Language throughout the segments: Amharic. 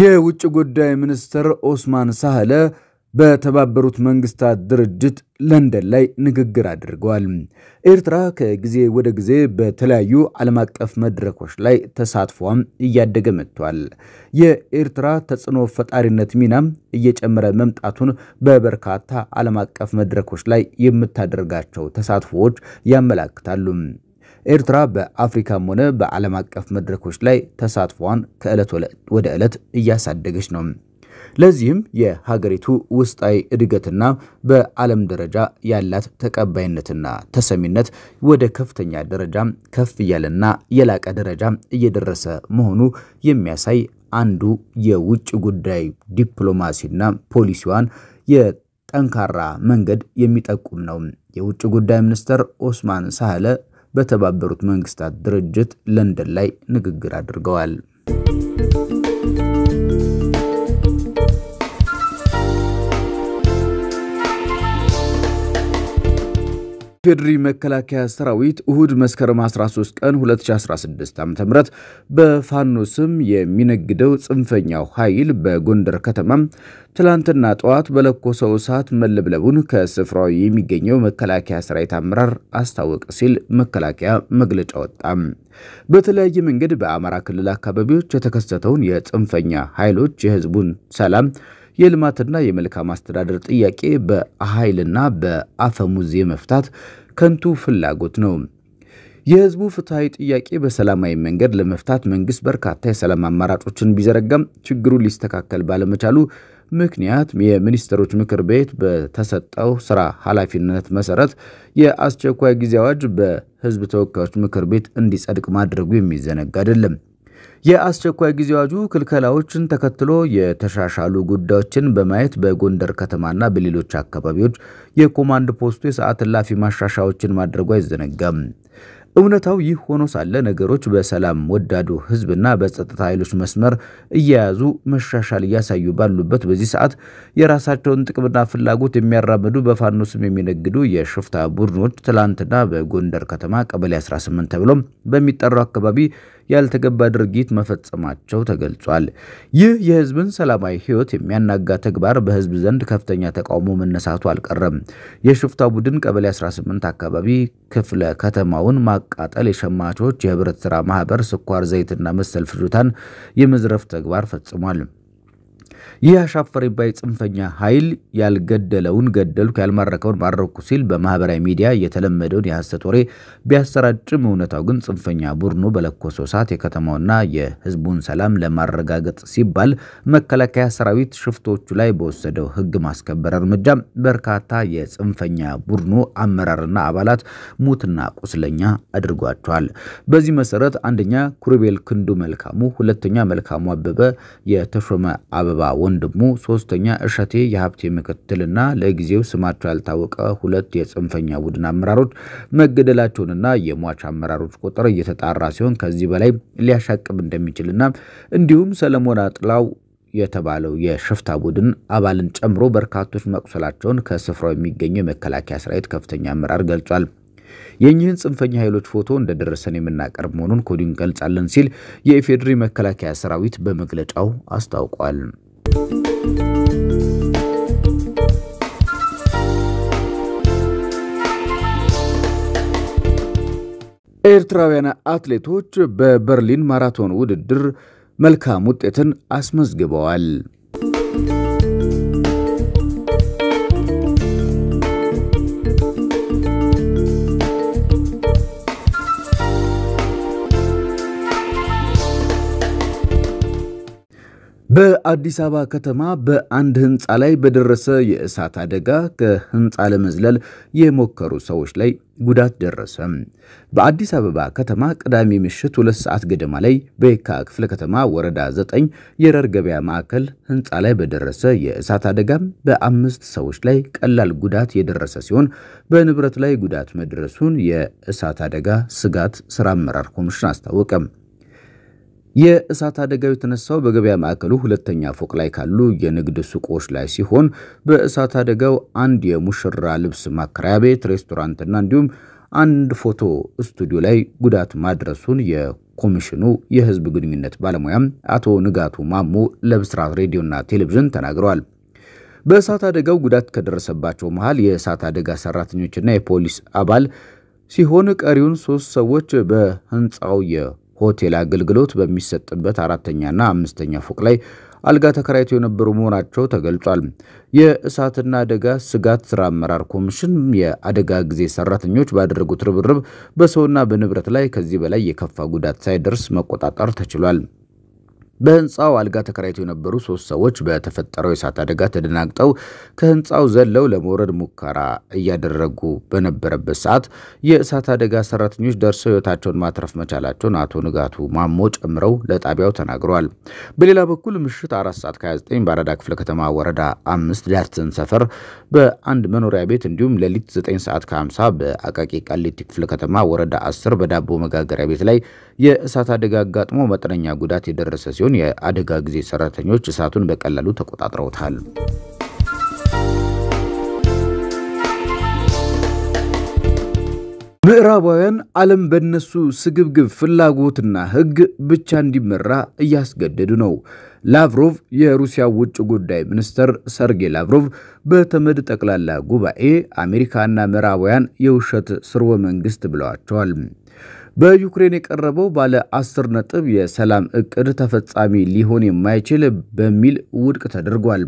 የውጭ ጉዳይ ሚኒስትር ኦስማን ሳህለ በተባበሩት መንግስታት ድርጅት ለንደን ላይ ንግግር አድርገዋል። ኤርትራ ከጊዜ ወደ ጊዜ በተለያዩ ዓለም አቀፍ መድረኮች ላይ ተሳትፏም እያደገ መጥቷል። የኤርትራ ተጽዕኖ ፈጣሪነት ሚናም እየጨመረ መምጣቱን በበርካታ ዓለም አቀፍ መድረኮች ላይ የምታደርጋቸው ተሳትፎዎች ያመላክታሉ። ኤርትራ በአፍሪካም ሆነ በዓለም አቀፍ መድረኮች ላይ ተሳትፏን ከዕለት ወደ ዕለት እያሳደገች ነው። ለዚህም የሀገሪቱ ውስጣዊ እድገትና በዓለም ደረጃ ያላት ተቀባይነትና ተሰሚነት ወደ ከፍተኛ ደረጃ ከፍ እያለና የላቀ ደረጃ እየደረሰ መሆኑ የሚያሳይ አንዱ የውጭ ጉዳይ ዲፕሎማሲና ፖሊሲዋን የጠንካራ መንገድ የሚጠቁም ነው። የውጭ ጉዳይ ሚኒስትር ኦስማን ሳህለ በተባበሩት መንግስታት ድርጅት ለንደን ላይ ንግግር አድርገዋል። የፌዴሪ መከላከያ ሰራዊት እሁድ መስከረም 13 ቀን 2016 ዓ ም በፋኖ ስም የሚነግደው ጽንፈኛው ኃይል በጎንደር ከተማም ትላንትና ጠዋት በለኮሰው እሳት መለብለቡን ከስፍራው የሚገኘው መከላከያ ሰራዊት አመራር አስታወቀ ሲል መከላከያ መግለጫ ወጣ። በተለያየ መንገድ በአማራ ክልል አካባቢዎች የተከሰተውን የጽንፈኛ ኃይሎች የህዝቡን ሰላም የልማትና የመልካም አስተዳደር ጥያቄ በኃይልና በአፈሙዝ የመፍታት ከንቱ ፍላጎት ነው። የህዝቡ ፍትሐዊ ጥያቄ በሰላማዊ መንገድ ለመፍታት መንግስት በርካታ የሰላም አማራጮችን ቢዘረጋም ችግሩ ሊስተካከል ባለመቻሉ ምክንያት የሚኒስትሮች ምክር ቤት በተሰጠው ስራ ኃላፊነት መሰረት የአስቸኳይ ጊዜ አዋጅ በህዝብ ተወካዮች ምክር ቤት እንዲጸድቅ ማድረጉ የሚዘነጋ አይደለም። የአስቸኳይ ጊዜ አዋጁ ክልከላዎችን ተከትሎ የተሻሻሉ ጉዳዮችን በማየት በጎንደር ከተማና በሌሎች አካባቢዎች የኮማንድ ፖስቱ የሰዓት እላፊ ማሻሻያዎችን ማድረጉ አይዘነጋም። እውነታው ይህ ሆኖ ሳለ ነገሮች በሰላም ወዳዱ ሕዝብና በጸጥታ ኃይሎች መስመር እየያዙ መሻሻል እያሳዩ ባሉበት በዚህ ሰዓት የራሳቸውን ጥቅምና ፍላጎት የሚያራምዱ በፋኖ ስም የሚነግዱ የሽፍታ ቡድኖች ትላንትና በጎንደር ከተማ ቀበሌ 18 ተብሎም በሚጠራው አካባቢ ያልተገባ ድርጊት መፈጸማቸው ተገልጿል። ይህ የህዝብን ሰላማዊ ህይወት የሚያናጋ ተግባር በህዝብ ዘንድ ከፍተኛ ተቃውሞ መነሳቱ አልቀረም። የሽፍታ ቡድን ቀበሌ 18 አካባቢ ክፍለ ከተማውን ማቃጠል፣ የሸማቾች የህብረት ስራ ማህበር ስኳር ዘይትና መሰል ፍጆታን የመዝረፍ ተግባር ፈጽሟል። ይህ ያሻፈረባይ ጽንፈኛ ኃይል ያልገደለውን ገደልኩ፣ ያልማረከውን ማረኩ ሲል በማህበራዊ ሚዲያ የተለመደውን የሐሰት ወሬ ቢያሰራጭም እውነታው ግን ጽንፈኛ ቡድኑ በለኮሰው እሳት የከተማውና የህዝቡን ሰላም ለማረጋገጥ ሲባል መከላከያ ሰራዊት ሽፍቶቹ ላይ በወሰደው ህግ ማስከበር እርምጃ በርካታ የጽንፈኛ ቡድኑ አመራርና አባላት ሙትና ቁስለኛ አድርጓቸዋል። በዚህ መሰረት አንደኛ ኩሩቤል ክንዱ መልካሙ፣ ሁለተኛ መልካሙ አበበ የተሾመ አበባ ወንድሙ ሶስተኛ እሸቴ የሀብቴ ምክትልና ለጊዜው ስማቸው ያልታወቀ ሁለት የጽንፈኛ ቡድን አመራሮች መገደላቸውንና የሟች አመራሮች ቁጥር እየተጣራ ሲሆን ከዚህ በላይ ሊያሻቅብ እንደሚችልና እንዲሁም ሰለሞን አጥላው የተባለው የሽፍታ ቡድን አባልን ጨምሮ በርካቶች መቁሰላቸውን ከስፍራው የሚገኘው የመከላከያ ሰራዊት ከፍተኛ አመራር ገልጿል። የእኚህን ጽንፈኛ ኃይሎች ፎቶ እንደደረሰን የምናቀርብ መሆኑን ኮዲን ገልጻለን ሲል የኢፌዴሪ መከላከያ ሰራዊት በመግለጫው አስታውቋል። ኤርትራውያን አትሌቶች በበርሊን ማራቶን ውድድር መልካም ውጤትን አስመዝግበዋል። በአዲስ አበባ ከተማ በአንድ ህንፃ ላይ በደረሰ የእሳት አደጋ ከህንፃ ለመዝለል የሞከሩ ሰዎች ላይ ጉዳት ደረሰ። በአዲስ አበባ ከተማ ቅዳሜ ምሽት ሁለት ሰዓት ገደማ ላይ በየካ ክፍለ ከተማ ወረዳ 9 የረር ገበያ ማዕከል ህንፃ ላይ በደረሰ የእሳት አደጋ በአምስት ሰዎች ላይ ቀላል ጉዳት የደረሰ ሲሆን በንብረት ላይ ጉዳት መድረሱን የእሳት አደጋ ስጋት ስራ አመራር ኮሚሽን አስታወቀም የእሳት አደጋው የተነሳው በገበያ ማዕከሉ ሁለተኛ ፎቅ ላይ ካሉ የንግድ ሱቆች ላይ ሲሆን በእሳት አደጋው አንድ የሙሽራ ልብስ ማከራያ ቤት፣ ሬስቶራንትና እንዲሁም አንድ ፎቶ ስቱዲዮ ላይ ጉዳት ማድረሱን የኮሚሽኑ የሕዝብ ግንኙነት ባለሙያም አቶ ንጋቱ ማሞ ለብስራት ሬዲዮና ቴሌቪዥን ተናግረዋል። በእሳት አደጋው ጉዳት ከደረሰባቸው መሃል የእሳት አደጋ ሰራተኞችና የፖሊስ አባል ሲሆን ቀሪውን ሶስት ሰዎች በህንፃው ሆቴል አገልግሎት በሚሰጥበት አራተኛና አምስተኛ ፎቅ ላይ አልጋ ተከራይቶ የነበሩ መሆናቸው ተገልጿል። የእሳትና አደጋ ስጋት ስራ አመራር ኮሚሽን የአደጋ ጊዜ ሰራተኞች ባደረጉት ርብርብ በሰውና በንብረት ላይ ከዚህ በላይ የከፋ ጉዳት ሳይደርስ መቆጣጠር ተችሏል። በህንፃው አልጋ ተከራይተው የነበሩ ሶስት ሰዎች በተፈጠረው የእሳት አደጋ ተደናግጠው ከህንፃው ዘለው ለመውረድ ሙከራ እያደረጉ በነበረበት ሰዓት የእሳት አደጋ ሰራተኞች ደርሰው ህይወታቸውን ማትረፍ መቻላቸውን አቶ ንጋቱ ማሞ ጨምረው ለጣቢያው ተናግረዋል። በሌላ በኩል ምሽት አራት ሰዓት ከ29 በአራዳ ክፍለ ከተማ ወረዳ አምስት ዳርትን ሰፈር በአንድ መኖሪያ ቤት እንዲሁም ሌሊት 9 ሰዓት ከ50 በአቃቂ ቃሊቲ ክፍለ ከተማ ወረዳ 10 በዳቦ መጋገሪያ ቤት ላይ የእሳት አደጋ አጋጥሞ መጠነኛ ጉዳት የደረሰ ሲሆን ሲሆን የአደጋ ጊዜ ሰራተኞች እሳቱን በቀላሉ ተቆጣጥረውታል። ምዕራባውያን ዓለም በነሱ ስግብግብ ፍላጎትና ሕግ ብቻ እንዲመራ እያስገደዱ ነው። ላቭሮቭ የሩሲያ ውጭ ጉዳይ ሚኒስትር ሰርጌይ ላቭሮቭ በተመድ ጠቅላላ ጉባኤ አሜሪካና ምዕራባውያን የውሸት ስርወ መንግስት ብለዋቸዋል። በዩክሬን የቀረበው ባለ አስር ነጥብ የሰላም እቅድ ተፈጻሚ ሊሆን የማይችል በሚል ውድቅ ተደርጓል።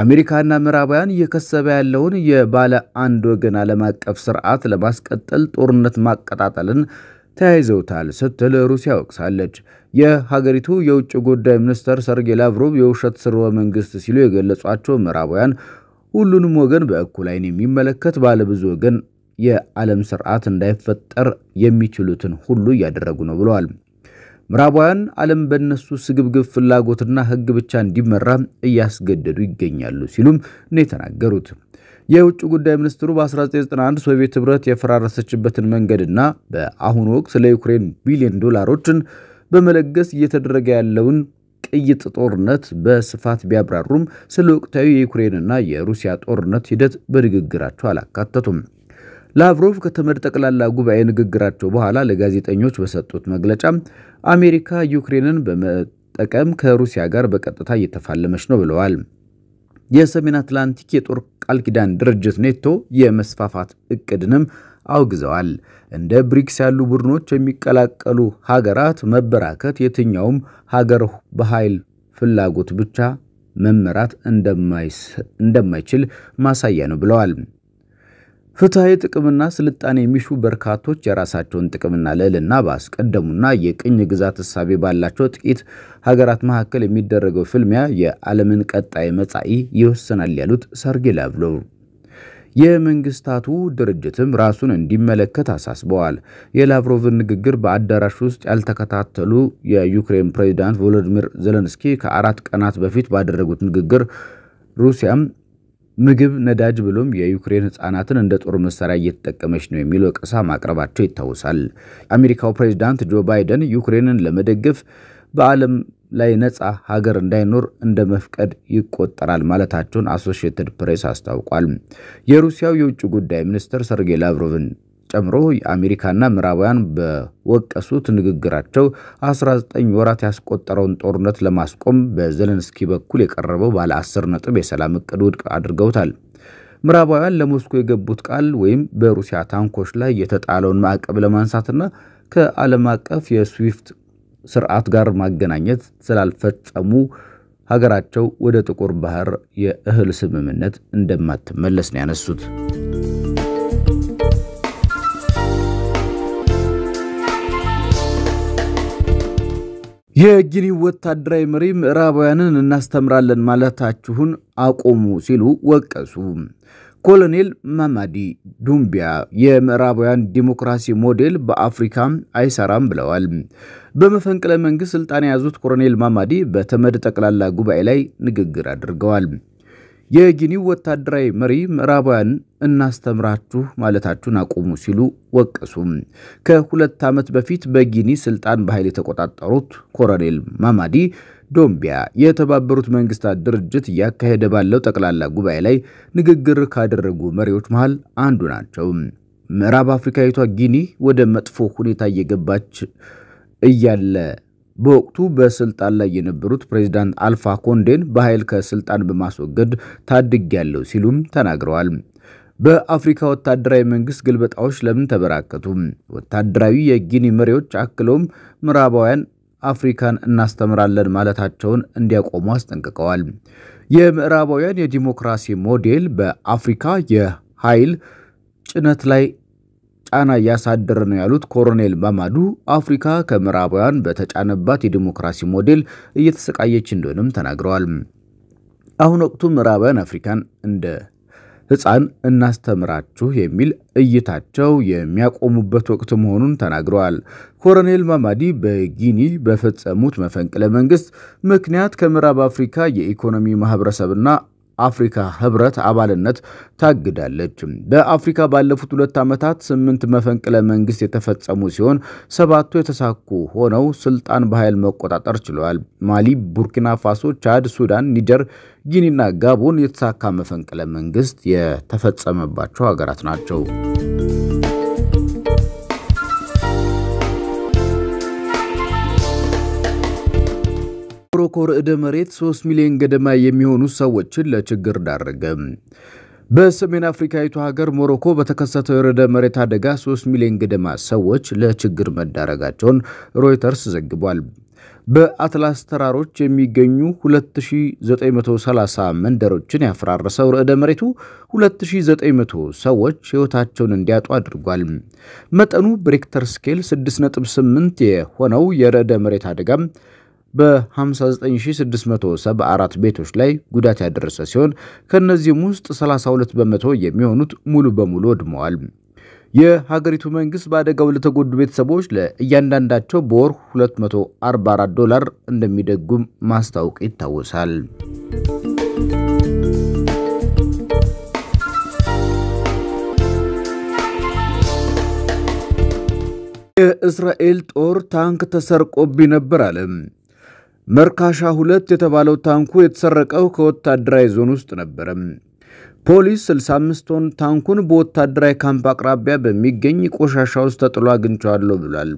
አሜሪካና ምዕራባውያን እየከሰበ ያለውን የባለ አንድ ወገን ዓለም አቀፍ ስርዓት ለማስቀጠል ጦርነት ማቀጣጠልን ተያይዘውታል ስትል ሩሲያ ወቅሳለች። የሀገሪቱ የውጭ ጉዳይ ሚኒስትር ሰርጌይ ላቭሮቭ የውሸት ስርወ መንግስት ሲሉ የገለጿቸው ምዕራባውያን ሁሉንም ወገን በእኩል ዓይን የሚመለከት ባለብዙ ወገን የዓለም ስርዓት እንዳይፈጠር የሚችሉትን ሁሉ እያደረጉ ነው ብለዋል። ምዕራባውያን ዓለም በእነሱ ስግብግብ ፍላጎትና ሕግ ብቻ እንዲመራ እያስገደዱ ይገኛሉ ሲሉም ነው የተናገሩት። የውጭ ጉዳይ ሚኒስትሩ በ1991 ሶቪየት ኅብረት የፈራረሰችበትን መንገድና በአሁኑ ወቅት ለዩክሬን ቢሊዮን ዶላሮችን በመለገስ እየተደረገ ያለውን ቅይጥ ጦርነት በስፋት ቢያብራሩም ስለ ወቅታዊ የዩክሬንና የሩሲያ ጦርነት ሂደት በንግግራቸው አላካተቱም። ላቭሮቭ ከተመድ ጠቅላላ ጉባኤ ንግግራቸው በኋላ ለጋዜጠኞች በሰጡት መግለጫ አሜሪካ ዩክሬንን በመጠቀም ከሩሲያ ጋር በቀጥታ እየተፋለመች ነው ብለዋል። የሰሜን አትላንቲክ የጦር ቃል ኪዳን ድርጅት ኔቶ የመስፋፋት እቅድንም አውግዘዋል። እንደ ብሪክስ ያሉ ቡድኖች የሚቀላቀሉ ሀገራት መበራከት የትኛውም ሀገር በኃይል ፍላጎት ብቻ መመራት እንደማይችል ማሳያ ነው ብለዋል። ፍትሐዊ ጥቅምና ስልጣኔ የሚሹ በርካቶች የራሳቸውን ጥቅምና ልዕልና ባስቀደሙና የቅኝ ግዛት እሳቤ ባላቸው ጥቂት ሀገራት መካከል የሚደረገው ፍልሚያ የዓለምን ቀጣይ መጻኢ ይወሰናል ያሉት ሰርጌ ላቭሎቭ የመንግስታቱ ድርጅትም ራሱን እንዲመለከት አሳስበዋል። የላቭሮቭን ንግግር በአዳራሽ ውስጥ ያልተከታተሉ የዩክሬን ፕሬዚዳንት ቮሎዲሚር ዘለንስኪ ከአራት ቀናት በፊት ባደረጉት ንግግር ሩሲያም ምግብ፣ ነዳጅ ብሎም የዩክሬን ህጻናትን እንደ ጦር መሳሪያ እየተጠቀመች ነው የሚል ወቀሳ ማቅረባቸው ይታወሳል። የአሜሪካው ፕሬዚዳንት ጆ ባይደን ዩክሬንን ለመደገፍ በዓለም ላይ ነፃ ሀገር እንዳይኖር እንደ መፍቀድ ይቆጠራል ማለታቸውን አሶሺየትድ ፕሬስ አስታውቋል። የሩሲያው የውጭ ጉዳይ ሚኒስትር ሰርጌይ ላቭሮቭን ጨምሮ የአሜሪካና ምዕራባውያን በወቀሱት ንግግራቸው 19 ወራት ያስቆጠረውን ጦርነት ለማስቆም በዘለንስኪ በኩል የቀረበው ባለ 10 ነጥብ የሰላም እቅድ ውድቅ አድርገውታል። ምዕራባውያን ለሞስኮ የገቡት ቃል ወይም በሩሲያ ታንኮች ላይ የተጣለውን ማዕቀብ ለማንሳትና ከዓለም አቀፍ የስዊፍት ስርዓት ጋር ማገናኘት ስላልፈጸሙ ሀገራቸው ወደ ጥቁር ባህር የእህል ስምምነት እንደማትመለስ ነው ያነሱት። የጊኒ ወታደራዊ መሪ ምዕራባውያንን እናስተምራለን ማለታችሁን አቆሙ ሲሉ ወቀሱ። ኮሎኔል ማማዲ ዱምቢያ የምዕራባውያን ዲሞክራሲ ሞዴል በአፍሪካ አይሰራም ብለዋል። በመፈንቅለ መንግሥት ሥልጣን የያዙት ኮሎኔል ማማዲ በተመድ ጠቅላላ ጉባኤ ላይ ንግግር አድርገዋል። የጊኒው ወታደራዊ መሪ ምዕራባውያን እናስተምራችሁ ማለታችሁን አቁሙ ሲሉ ወቀሱም። ከሁለት ዓመት በፊት በጊኒ ስልጣን በኃይል የተቆጣጠሩት ኮሎኔል ማማዲ ዶምቢያ የተባበሩት መንግስታት ድርጅት እያካሄደ ባለው ጠቅላላ ጉባኤ ላይ ንግግር ካደረጉ መሪዎች መሃል አንዱ ናቸው። ምዕራብ አፍሪካዊቷ ጊኒ ወደ መጥፎ ሁኔታ እየገባች እያለ በወቅቱ በስልጣን ላይ የነበሩት ፕሬዚዳንት አልፋ ኮንዴን በኃይል ከስልጣን በማስወገድ ታድጊያለሁ ሲሉም ተናግረዋል። በአፍሪካ ወታደራዊ መንግስት ግልበጣዎች ለምን ተበራከቱ? ወታደራዊ የጊኒ መሪዎች አክለውም ምዕራባውያን አፍሪካን እናስተምራለን ማለታቸውን እንዲያቆሙ አስጠንቅቀዋል። የምዕራባውያን የዲሞክራሲ ሞዴል በአፍሪካ የኃይል ጭነት ላይ ጫና እያሳደረ ነው ያሉት ኮሎኔል ማማዱ አፍሪካ ከምዕራባውያን በተጫነባት የዲሞክራሲ ሞዴል እየተሰቃየች እንደሆነም ተናግረዋል። አሁን ወቅቱ ምዕራባውያን አፍሪካን እንደ ሕፃን እናስተምራችሁ የሚል እይታቸው የሚያቆሙበት ወቅት መሆኑን ተናግረዋል። ኮሎኔል ማማዲ በጊኒ በፈጸሙት መፈንቅለ መንግስት ምክንያት ከምዕራብ አፍሪካ የኢኮኖሚ ማህበረሰብና አፍሪካ ህብረት አባልነት ታግዳለች። በአፍሪካ ባለፉት ሁለት ዓመታት ስምንት መፈንቅለ መንግስት የተፈጸሙ ሲሆን ሰባቱ የተሳኩ ሆነው ስልጣን በኃይል መቆጣጠር ችለዋል። ማሊ፣ ቡርኪና ፋሶ፣ ቻድ፣ ሱዳን፣ ኒጀር፣ ጊኒና ጋቦን የተሳካ መፈንቅለ መንግስት የተፈጸመባቸው ሀገራት ናቸው። የሞሮኮ ርዕደ መሬት 3 ሚሊዮን ገደማ የሚሆኑ ሰዎችን ለችግር ዳረገ። በሰሜን አፍሪካዊቱ ሀገር ሞሮኮ በተከሰተው የርዕደ መሬት አደጋ 3 ሚሊዮን ገደማ ሰዎች ለችግር መዳረጋቸውን ሮይተርስ ዘግቧል። በአትላስ ተራሮች የሚገኙ 2930 መንደሮችን ያፈራረሰው ርዕደ መሬቱ 2900 ሰዎች ሕይወታቸውን እንዲያጡ አድርጓል። መጠኑ በሬክተር ስኬል 6.8 የሆነው የርዕደ መሬት አደጋም በ59674 ቤቶች ላይ ጉዳት ያደረሰ ሲሆን ከእነዚህም ውስጥ 32 በመቶ የሚሆኑት ሙሉ በሙሉ ወድመዋል። የሀገሪቱ መንግስት በአደጋው ለተጎዱ ቤተሰቦች ለእያንዳንዳቸው በወር 244 ዶላር እንደሚደጉም ማስታወቅ ይታወሳል። የእስራኤል ጦር ታንክ ተሰርቆብኝ ነበር አለም። መርካሻ ሁለት የተባለው ታንኩ የተሰረቀው ከወታደራዊ ዞን ውስጥ ነበረ። ፖሊስ 65 ቶን ታንኩን በወታደራዊ ካምፕ አቅራቢያ በሚገኝ ቆሻሻ ውስጥ ተጥሎ አግኝቸዋለሁ ብሏል።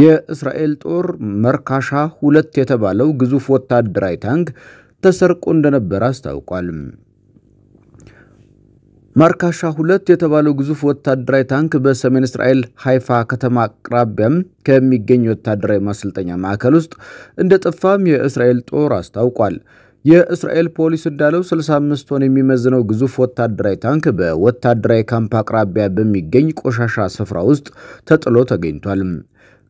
የእስራኤል ጦር መርካሻ ሁለት የተባለው ግዙፍ ወታደራዊ ታንክ ተሰርቆ እንደነበረ አስታውቋል። ማርካሻ ሁለት የተባለው ግዙፍ ወታደራዊ ታንክ በሰሜን እስራኤል ሃይፋ ከተማ አቅራቢያም ከሚገኝ ወታደራዊ ማሰልጠኛ ማዕከል ውስጥ እንደጠፋም የእስራኤል ጦር አስታውቋል። የእስራኤል ፖሊስ እንዳለው 65 ቶን የሚመዝነው ግዙፍ ወታደራዊ ታንክ በወታደራዊ ካምፕ አቅራቢያ በሚገኝ ቆሻሻ ስፍራ ውስጥ ተጥሎ ተገኝቷል።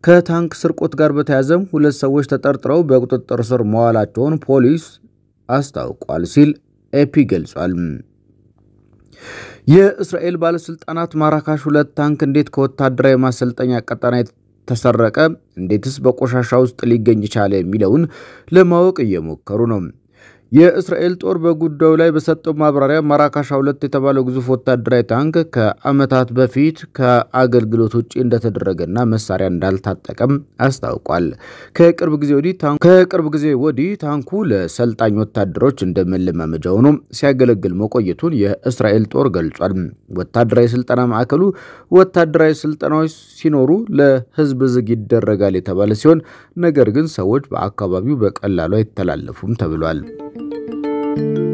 ከታንክ ስርቆት ጋር በተያያዘም ሁለት ሰዎች ተጠርጥረው በቁጥጥር ስር መዋላቸውን ፖሊስ አስታውቋል ሲል ኤፒ ገልጿል። የእስራኤል ባለሥልጣናት ማራካሽ ሁለት ታንክ እንዴት ከወታደራዊ ማሰልጠኛ ቀጠና ተሰረቀ፣ እንዴትስ በቆሻሻ ውስጥ ሊገኝ ቻለ የሚለውን ለማወቅ እየሞከሩ ነው። የእስራኤል ጦር በጉዳዩ ላይ በሰጠው ማብራሪያ ማራካሻ ሁለት የተባለው ግዙፍ ወታደራዊ ታንክ ከዓመታት በፊት ከአገልግሎት ውጭ እንደተደረገና መሳሪያ እንዳልታጠቀም አስታውቋል። ከቅርብ ጊዜ ወዲህ ታንኩ ለሰልጣኝ ወታደሮች እንደ መለማመጃ ሆኖ ሲያገለግል መቆየቱን የእስራኤል ጦር ገልጿል። ወታደራዊ ስልጠና ማዕከሉ ወታደራዊ ስልጠናዎች ሲኖሩ ለሕዝብ ዝግ ይደረጋል የተባለ ሲሆን፣ ነገር ግን ሰዎች በአካባቢው በቀላሉ አይተላለፉም ተብሏል። thank you